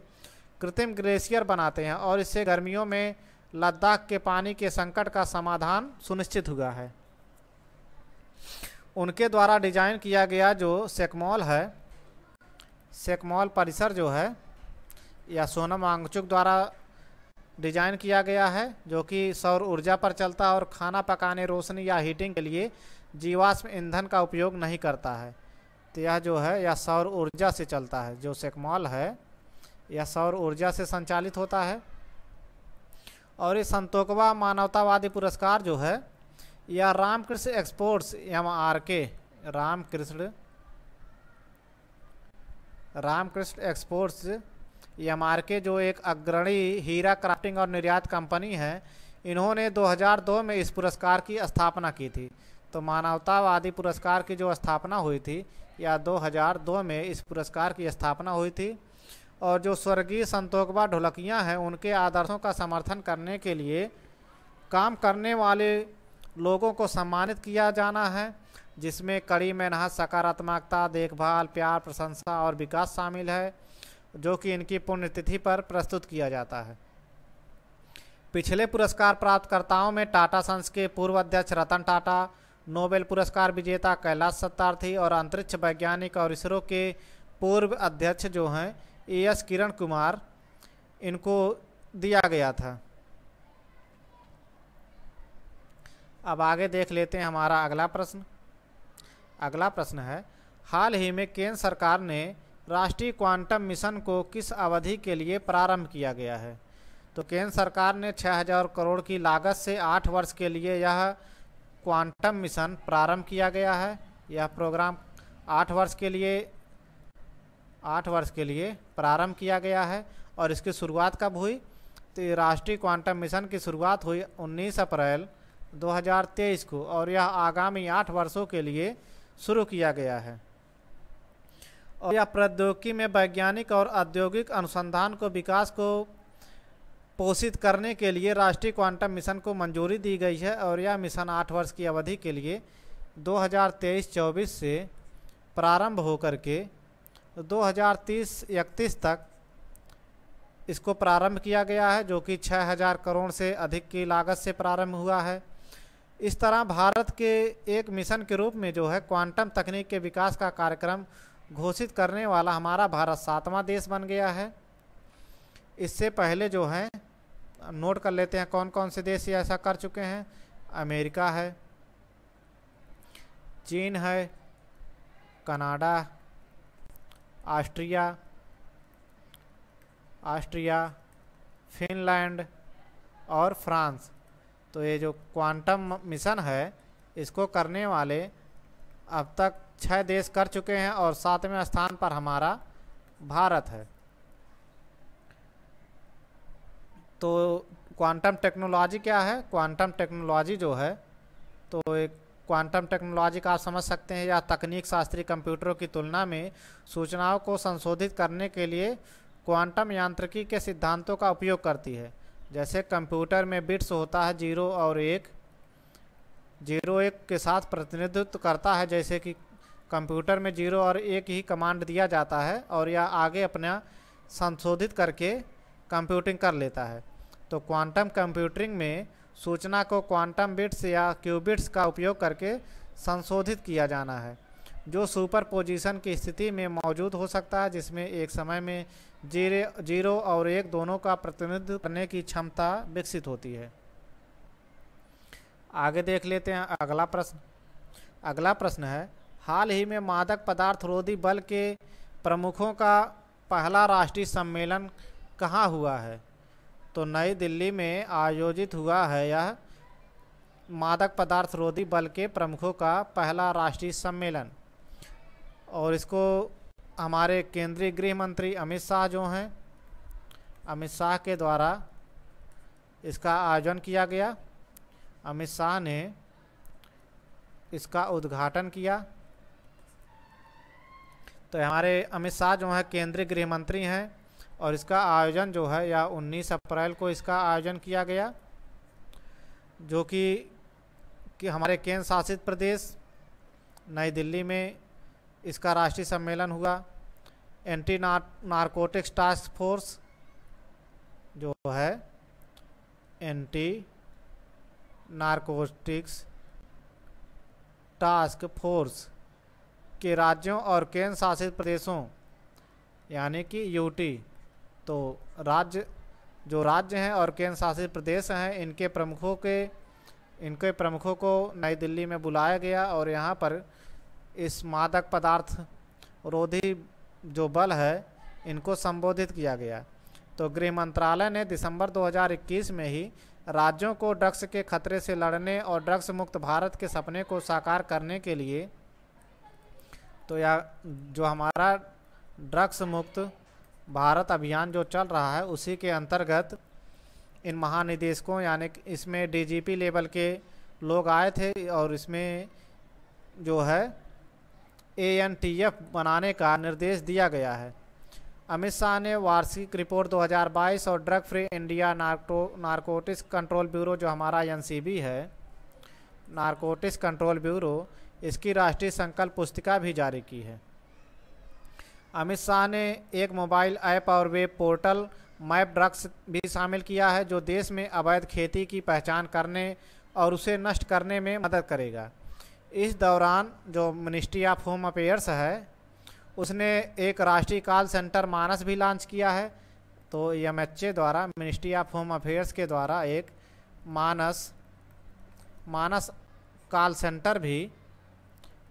कृत्रिम ग्लेशियर बनाते हैं और इससे गर्मियों में लद्दाख के पानी के संकट का समाधान सुनिश्चित हुआ है उनके द्वारा डिजाइन किया गया जो सेकमॉल है सेकमॉल परिसर जो है या सोनम वांगचुक द्वारा डिजाइन किया गया है जो कि सौर ऊर्जा पर चलता है और खाना पकाने रोशनी या हीटिंग के लिए जीवाश्म ईंधन का उपयोग नहीं करता है तो यह जो है यह सौर ऊर्जा से चलता है जो सेकमॉल है यह सौर ऊर्जा से संचालित होता है और ये संतोकवा मानवतावादी पुरस्कार जो है यह रामकृष्ण एक्सपोर्ट्स एम आर के रामकृष्ण रामकृष्ण एक्सपोर्ट्स एम जो एक अग्रणी हीरा क्राफ्टिंग और निर्यात कंपनी है इन्होंने 2002 में इस पुरस्कार की स्थापना की थी तो मानवतावादी पुरस्कार की जो स्थापना हुई थी या 2002 में इस पुरस्कार की स्थापना हुई थी और जो स्वर्गीय संतोकबा ढोलकियाँ हैं उनके आदर्शों का समर्थन करने के लिए काम करने वाले लोगों को सम्मानित किया जाना है जिसमें कड़ी मेहनत सकारात्मकता देखभाल प्यार प्रशंसा और विकास शामिल है जो कि इनकी पुण्यतिथि पर प्रस्तुत किया जाता है पिछले पुरस्कार प्राप्तकर्ताओं में टाटा संस के पूर्व अध्यक्ष रतन टाटा नोबेल पुरस्कार विजेता कैलाश सत्तार्थी और अंतरिक्ष वैज्ञानिक और इसरो के पूर्व अध्यक्ष जो हैं ए एस किरण कुमार इनको दिया गया था अब आगे देख लेते हैं हमारा अगला प्रश्न अगला प्रश्न है हाल ही में केंद्र सरकार ने राष्ट्रीय क्वांटम मिशन को किस अवधि के लिए प्रारंभ किया गया है तो केंद्र सरकार ने 6000 करोड़ की लागत से आठ वर्ष के लिए यह क्वांटम मिशन प्रारंभ किया गया है यह प्रोग्राम आठ वर्ष के लिए आठ वर्ष के लिए प्रारंभ किया गया है और इसकी शुरुआत कब हुई तो राष्ट्रीय क्वांटम मिशन की शुरुआत हुई 19 अप्रैल 2023 को और यह आगामी आठ वर्षों के लिए शुरू किया गया है और यह प्रौद्योगिकी में वैज्ञानिक और औद्योगिक अनुसंधान को विकास को पोषित करने के लिए राष्ट्रीय क्वांटम मिशन को मंजूरी दी गई है और यह मिशन आठ वर्ष की अवधि के लिए 2023-24 से प्रारंभ होकर के 2030-31 तक इसको प्रारंभ किया गया है जो कि 6000 करोड़ से अधिक की लागत से प्रारंभ हुआ है इस तरह भारत के एक मिशन के रूप में जो है क्वांटम तकनीक के विकास का कार्यक्रम घोषित करने वाला हमारा भारत सातवां देश बन गया है इससे पहले जो है नोट कर लेते हैं कौन कौन से देश ऐसा कर चुके हैं अमेरिका है चीन है कनाडा ऑस्ट्रिया ऑस्ट्रिया फिनलैंड और फ्रांस तो ये जो क्वांटम मिशन है इसको करने वाले अब तक छः देश कर चुके हैं और सातवें स्थान पर हमारा भारत है तो क्वांटम टेक्नोलॉजी क्या है क्वांटम टेक्नोलॉजी जो है तो एक क्वांटम टेक्नोलॉजी का आप समझ सकते हैं या तकनीक शास्त्री कंप्यूटरों की तुलना में सूचनाओं को संशोधित करने के लिए क्वांटम यांत्रिकी के सिद्धांतों का उपयोग करती है जैसे कंप्यूटर में बिट्स होता है जीरो और एक जीरो एक के साथ प्रतिनिधित्व करता है जैसे कि कंप्यूटर में जीरो और एक ही कमांड दिया जाता है और यह आगे अपना संशोधित करके कंप्यूटिंग कर लेता है तो क्वांटम कंप्यूटिंग में सूचना को क्वांटम बिट्स या क्यूबिट्स का उपयोग करके संशोधित किया जाना है जो सुपर पोजिशन की स्थिति में मौजूद हो सकता है जिसमें एक समय में जीरे जीरो और एक दोनों का प्रतिनिधित्व करने की क्षमता विकसित होती है आगे देख लेते हैं अगला प्रश्न अगला प्रश्न है हाल ही में मादक पदार्थ रोधी बल के प्रमुखों का पहला राष्ट्रीय सम्मेलन कहाँ हुआ है तो नई दिल्ली में आयोजित हुआ है यह मादक पदार्थ रोधी बल के प्रमुखों का पहला राष्ट्रीय सम्मेलन और इसको हमारे केंद्रीय गृह मंत्री अमित शाह जो हैं अमित शाह के द्वारा इसका आयोजन किया गया अमित शाह ने इसका उद्घाटन किया तो हमारे अमित शाह जो हैं केंद्रीय गृह मंत्री हैं और इसका आयोजन जो है या 19 अप्रैल को इसका आयोजन किया गया जो कि कि हमारे केंद्र शासित प्रदेश नई दिल्ली में इसका राष्ट्रीय सम्मेलन हुआ एंटी नारकोटिक्स टास्क फोर्स जो है एंटी नारकोटिक्स टास्क फोर्स के राज्यों और केंद्र शासित प्रदेशों यानी कि यूटी तो राज्य जो राज्य हैं और केंद्र शासित प्रदेश हैं इनके प्रमुखों के इनके प्रमुखों को नई दिल्ली में बुलाया गया और यहाँ पर इस मादक पदार्थ रोधी जो बल है इनको संबोधित किया गया तो गृह मंत्रालय ने दिसंबर 2021 में ही राज्यों को ड्रग्स के खतरे से लड़ने और ड्रग्स मुक्त भारत के सपने को साकार करने के लिए तो या जो हमारा ड्रग्स मुक्त भारत अभियान जो चल रहा है उसी के अंतर्गत इन महानिदेशकों यानी इसमें डीजीपी लेवल के लोग आए थे और इसमें जो है एएनटीएफ बनाने का निर्देश दिया गया है अमित शाह ने वार्षिक रिपोर्ट 2022 और drug free India narco narcotics control bureau जो हमारा एनसीबी है नार्कोटिक्स कंट्रोल ब्यूरो इसकी राष्ट्रीय संकल्प पुस्तिका भी जारी की है अमित शाह ने एक मोबाइल ऐप और वेब पोर्टल मैप ड्रग्स भी शामिल किया है जो देश में अवैध खेती की पहचान करने और उसे नष्ट करने में मदद करेगा इस दौरान जो मिनिस्ट्री ऑफ होम अफेयर्स है उसने एक राष्ट्रीय कॉल सेंटर मानस भी लॉन्च किया है तो एम द्वारा मिनिस्ट्री ऑफ होम अफेयर्स के द्वारा एक मानस मानस कॉल सेंटर भी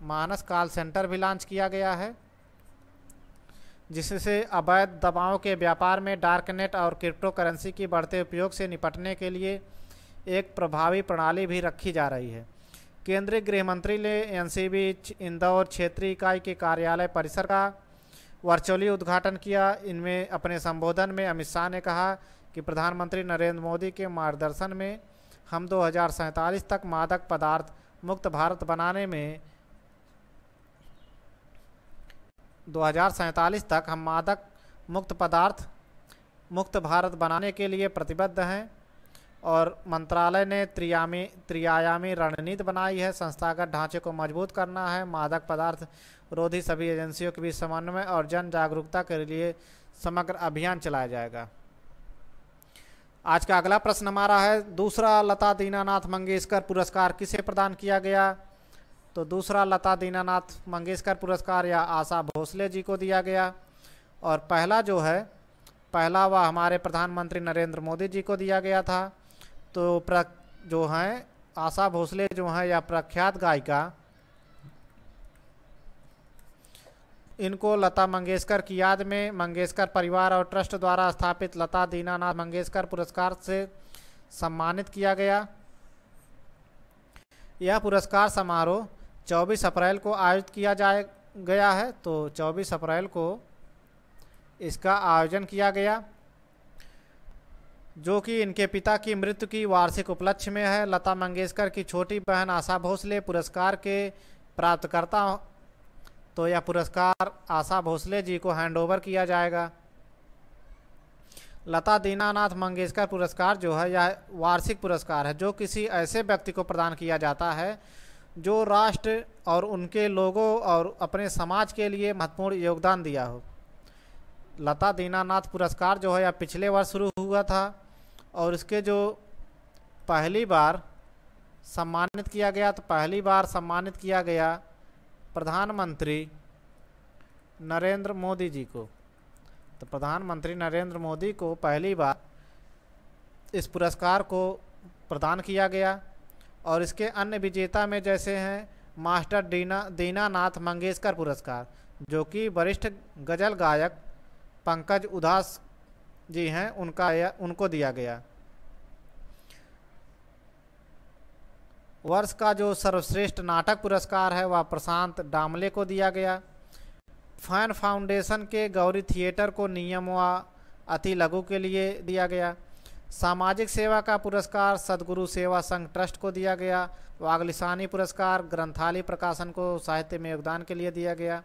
मानस कॉल सेंटर भी लॉन्च किया गया है जिससे अवैध दवाओं के व्यापार में डार्कनेट और क्रिप्टो करेंसी की बढ़ते उपयोग से निपटने के लिए एक प्रभावी प्रणाली भी रखी जा रही है केंद्रीय गृह मंत्री ने एनसीबी इंदौर क्षेत्रीय इकाई के कार्यालय परिसर का वर्चुअली उद्घाटन किया इनमें अपने संबोधन में अमित शाह ने कहा कि प्रधानमंत्री नरेंद्र मोदी के मार्गदर्शन में हम दो तक मादक पदार्थ मुक्त भारत बनाने में दो तक हम मादक मुक्त पदार्थ मुक्त भारत बनाने के लिए प्रतिबद्ध हैं और मंत्रालय ने त्रियामी त्रियायामी रणनीति बनाई है संस्थागत ढांचे को मजबूत करना है मादक पदार्थ रोधी सभी एजेंसियों के बीच समन्वय और जन जागरूकता के लिए समग्र अभियान चलाया जाएगा आज का अगला प्रश्न हमारा है दूसरा लता दीनानाथ मंगेशकर पुरस्कार किसे प्रदान किया गया तो दूसरा लता दीनानाथ मंगेशकर पुरस्कार या आशा भोसले जी को दिया गया और पहला जो है पहला वह हमारे प्रधानमंत्री नरेंद्र मोदी जी को दिया गया था तो प्र जो हैं आशा भोसले जो हैं या प्रख्यात गायिका इनको लता मंगेशकर की याद में मंगेशकर परिवार और ट्रस्ट द्वारा स्थापित लता दीनानाथ मंगेशकर पुरस्कार से सम्मानित किया गया यह पुरस्कार समारोह 24 अप्रैल को आयोजित किया जाए गया है तो 24 अप्रैल को इसका आयोजन किया गया जो कि इनके पिता की मृत्यु की वार्षिक उपलक्ष्य में है लता मंगेशकर की छोटी बहन आशा भोसले पुरस्कार के प्राप्तकर्ता तो यह पुरस्कार आशा भोसले जी को हैंडओवर किया जाएगा लता दीनानाथ मंगेशकर पुरस्कार जो है यह वार्षिक पुरस्कार है जो किसी ऐसे व्यक्ति को प्रदान किया जाता है जो राष्ट्र और उनके लोगों और अपने समाज के लिए महत्वपूर्ण योगदान दिया हो लता दीनानाथ पुरस्कार जो है यह पिछले वर्ष शुरू हुआ था और इसके जो पहली बार सम्मानित किया गया तो पहली बार सम्मानित किया गया प्रधानमंत्री नरेंद्र मोदी जी को तो प्रधानमंत्री नरेंद्र मोदी को पहली बार इस पुरस्कार को प्रदान किया गया और इसके अन्य विजेता में जैसे हैं मास्टर दीना दीनानाथ मंगेशकर पुरस्कार जो कि वरिष्ठ गज़ल गायक पंकज उदास जी हैं उनका उनको दिया गया वर्ष का जो सर्वश्रेष्ठ नाटक पुरस्कार है वह प्रशांत डामले को दिया गया फैन फाउंडेशन के गौरी थिएटर को नियम व अति लघु के लिए दिया गया सामाजिक सेवा का पुरस्कार सदगुरु सेवा संघ ट्रस्ट को दिया गया वागलिसानी पुरस्कार ग्रंथाली प्रकाशन को साहित्य में योगदान के लिए दिया गया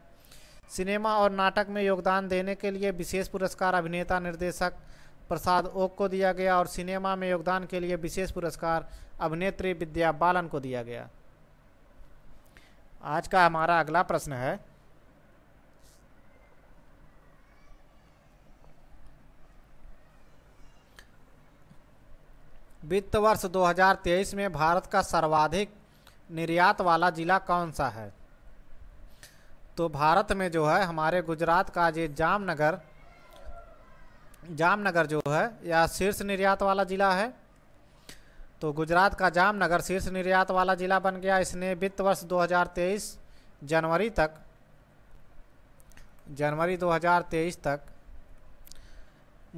सिनेमा और नाटक में योगदान देने के लिए विशेष पुरस्कार अभिनेता निर्देशक प्रसाद ओक को दिया गया और सिनेमा में योगदान के लिए विशेष पुरस्कार अभिनेत्री विद्या बालन को दिया गया आज का हमारा अगला प्रश्न है वित्त वर्ष 2023 में भारत का सर्वाधिक निर्यात वाला ज़िला कौन सा है तो भारत में जो है हमारे गुजरात का ये जामनगर जामनगर जो है यह शीर्ष निर्यात वाला ज़िला है तो गुजरात का जामनगर शीर्ष निर्यात वाला ज़िला बन गया इसने वित्त वर्ष 2023 जनवरी तक जनवरी 2023 तक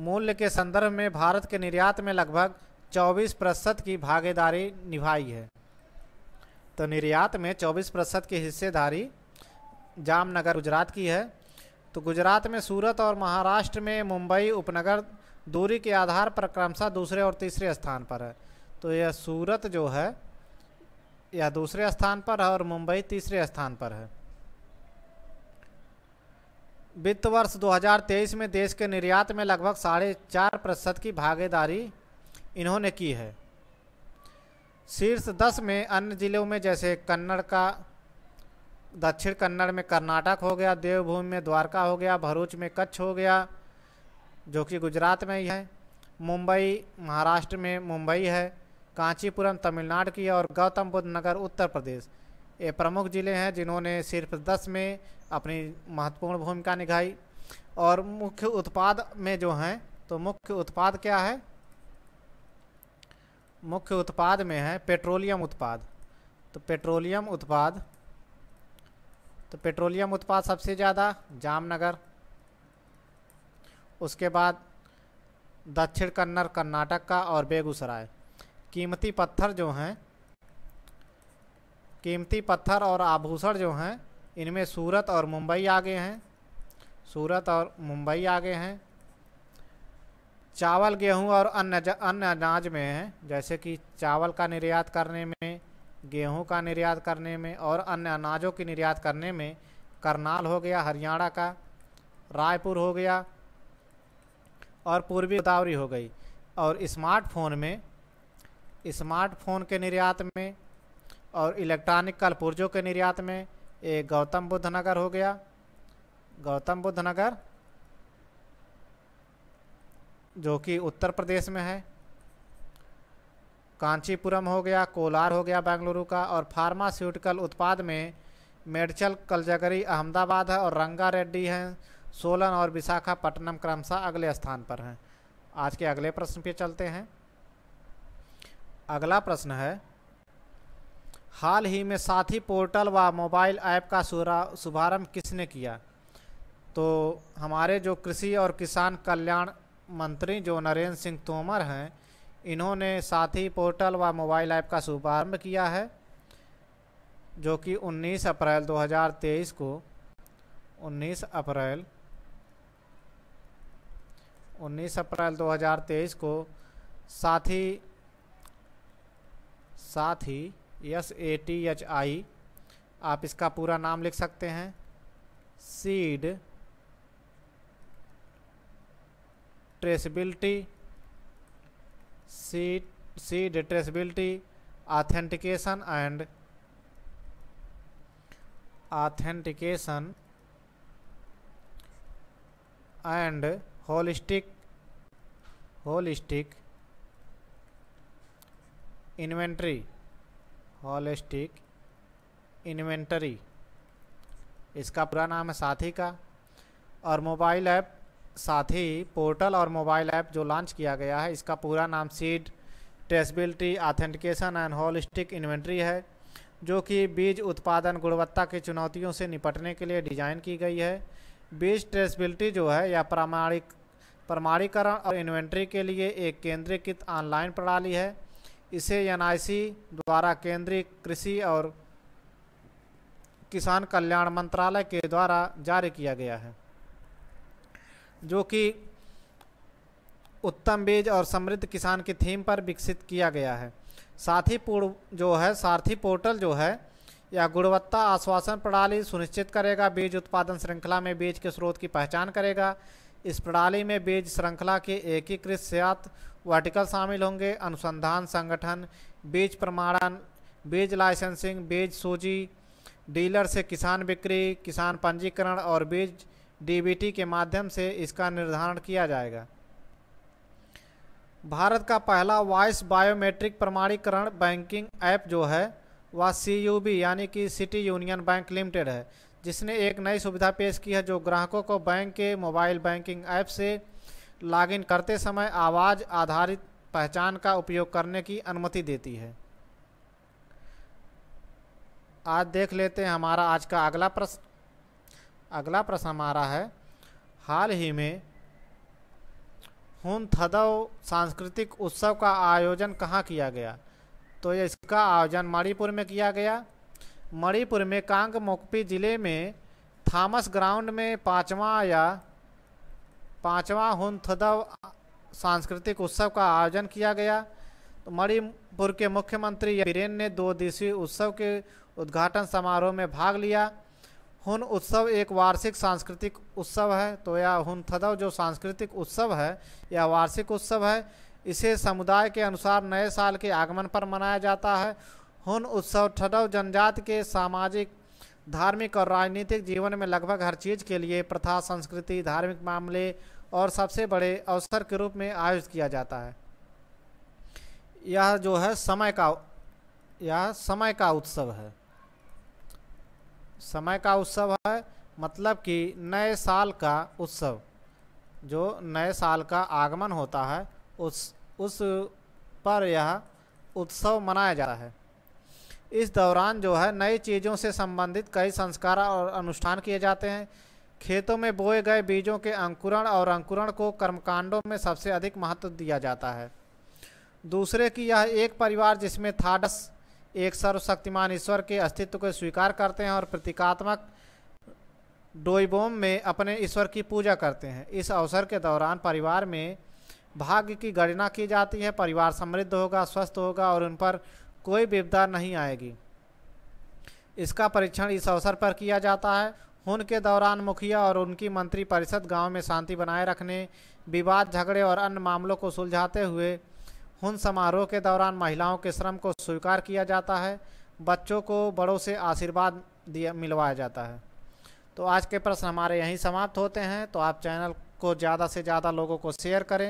मूल्य के संदर्भ में भारत के निर्यात में लगभग 24 प्रतिशत की भागीदारी निभाई है तो निर्यात में 24 प्रतिशत की हिस्सेदारी जामनगर गुजरात की है तो गुजरात में सूरत और महाराष्ट्र में मुंबई उपनगर दूरी के आधार पर क्रमशः दूसरे और तीसरे स्थान पर है तो यह सूरत जो है यह दूसरे स्थान पर है और मुंबई तीसरे स्थान पर है वित्त वर्ष 2023 में देश के निर्यात में लगभग साढ़े चार प्रतिशत की भागीदारी इन्होंने की है शीर्ष दस में अन्य ज़िलों में जैसे कन्नड़ का दक्षिण कन्नड़ में कर्नाटक हो गया देवभूमि में द्वारका हो गया भरूच में कच्छ हो गया जो कि गुजरात में ही है मुंबई महाराष्ट्र में मुंबई है कांचीपुरम तमिलनाडु की और गौतम बुद्ध नगर उत्तर प्रदेश ये प्रमुख ज़िले हैं जिन्होंने सिर्फ दस में अपनी महत्वपूर्ण भूमिका निभाई और मुख्य उत्पाद में जो हैं तो मुख्य उत्पाद क्या है मुख्य उत्पाद में है पेट्रोलियम उत्पाद तो पेट्रोलियम उत्पाद तो पेट्रोलियम उत्पाद सबसे ज़्यादा जामनगर उसके बाद दक्षिण कन्नड़ कर्नाटक का और बेगूसराय कीमती पत्थर जो हैं कीमती पत्थर और आभूषण जो हैं इनमें सूरत और मुंबई आगे हैं सूरत और मुंबई आगे हैं चावल गेहूं और अन्य अन्य अनाज में है जैसे कि चावल का निर्यात करने में गेहूं का निर्यात करने में और अन्य अनाजों की निर्यात करने में करनाल हो गया हरियाणा का रायपुर हो गया और पूर्वी गोदावरी हो गई और स्मार्टफोन में स्मार्टफोन के निर्यात में और इलेक्ट्रॉनिक कलपुर्जों के निर्यात में ये गौतम बुद्ध नगर हो गया गौतम बुद्ध नगर जो कि उत्तर प्रदेश में है कांचीपुरम हो गया कोलार हो गया बेंगलुरु का और फार्मास्यूटिकल उत्पाद में मेडचल कलजगरी अहमदाबाद है और रंगा रेड्डी हैं सोलन और विशाखापट्टनम क्रमशः अगले स्थान पर हैं आज के अगले प्रश्न पे चलते हैं अगला प्रश्न है हाल ही में साथी पोर्टल व मोबाइल ऐप का शुभारंभ किसने किया तो हमारे जो कृषि और किसान कल्याण मंत्री जो नरेंद्र सिंह तोमर हैं इन्होंने साथी पोर्टल व मोबाइल ऐप का शुभारंभ किया है जो कि 19 अप्रैल 2023 को 19 अप्रैल 19 अप्रैल 2023 को Sathi Sathi S A T H I आप इसका पूरा नाम लिख सकते हैं सीड ट्रेसबिलिटी सी सी the traceability authentication and authentication and holistic holistic inventory holistic inventory इसका पूरा नाम है साथी का और मोबाइल ऐप साथ ही पोर्टल और मोबाइल ऐप जो लॉन्च किया गया है इसका पूरा नाम seed traceability authentication and holistic inventory है जो कि बीज उत्पादन गुणवत्ता की चुनौतियों से निपटने के लिए डिज़ाइन की गई है बीज ट्रेसबिलिटी जो है यह प्रामाणिक प्रमाणीकरण और इन्वेंट्री के लिए एक केंद्रीकृत ऑनलाइन प्रणाली है इसे एन द्वारा केंद्रीय कृषि और किसान कल्याण मंत्रालय के द्वारा जारी किया गया है जो कि उत्तम बीज और समृद्ध किसान की थीम पर विकसित किया गया है साथी पूर्व जो है सारथी पोर्टल जो है यह गुणवत्ता आश्वासन प्रणाली सुनिश्चित करेगा बीज उत्पादन श्रृंखला में बीज के स्रोत की पहचान करेगा इस प्रणाली में बीज श्रृंखला के एकीकृत सात वर्टिकल शामिल होंगे अनुसंधान संगठन बीज प्रमाणन बीज लाइसेंसिंग बीज सूची डीलर से किसान बिक्री किसान पंजीकरण और बीज डीबीटी के माध्यम से इसका निर्धारण किया जाएगा भारत का पहला वॉइस बायोमेट्रिक प्रमाणीकरण बैंकिंग ऐप जो है वह सी यानी कि सिटी यूनियन बैंक लिमिटेड है जिसने एक नई सुविधा पेश की है जो ग्राहकों को बैंक के मोबाइल बैंकिंग ऐप से लॉगिन करते समय आवाज़ आधारित पहचान का उपयोग करने की अनुमति देती है आज देख लेते हैं हमारा आज का अगला प्रश्न अगला प्रश्न हमारा है हाल ही में हुन थदव सांस्कृतिक उत्सव का आयोजन कहाँ किया गया तो इसका आयोजन मणिपुर में किया गया मणिपुर में कांग मोकपी ज़िले में थामस ग्राउंड में पाँचवा या पाँचवा थदव सांस्कृतिक उत्सव का आयोजन किया गया तो मणिपुर के मुख्यमंत्री बीरेन ने दो दिवसीय उत्सव के उद्घाटन समारोह में भाग लिया हुन उत्सव एक वार्षिक सांस्कृतिक उत्सव है तो यह थदव जो सांस्कृतिक उत्सव है यह वार्षिक उत्सव है इसे समुदाय के अनुसार नए साल के आगमन पर मनाया जाता है हुन उत्सव ठदव जनजाति के सामाजिक धार्मिक और राजनीतिक जीवन में लगभग हर चीज़ के लिए प्रथा संस्कृति धार्मिक मामले और सबसे बड़े अवसर के रूप में आयोजित किया जाता है यह जो है समय का यह समय का उत्सव है समय का उत्सव है मतलब कि नए साल का उत्सव जो नए साल का आगमन होता है उस उस पर यह उत्सव मनाया जाता है इस दौरान जो है नई चीज़ों से संबंधित कई संस्कार और अनुष्ठान किए जाते हैं खेतों में बोए गए बीजों के अंकुरण और अंकुरण को कर्मकांडों में सबसे अधिक महत्व दिया जाता है दूसरे की यह एक परिवार जिसमें थाडस एक सर्वशक्तिमान ईश्वर के अस्तित्व को स्वीकार करते हैं और प्रतीकात्मक डोईबोम में अपने ईश्वर की पूजा करते हैं इस अवसर के दौरान परिवार में भाग्य की गणना की जाती है परिवार समृद्ध होगा स्वस्थ होगा और उन पर कोई विपदा नहीं आएगी इसका परीक्षण इस अवसर पर किया जाता है हुन के दौरान मुखिया और उनकी मंत्री परिषद गांव में शांति बनाए रखने विवाद झगड़े और अन्य मामलों को सुलझाते हुए उन समारोह के दौरान महिलाओं के श्रम को स्वीकार किया जाता है बच्चों को बड़ों से आशीर्वाद दिया मिलवाया जाता है तो आज के प्रश्न हमारे यहीं समाप्त होते हैं तो आप चैनल को ज़्यादा से ज़्यादा लोगों को शेयर करें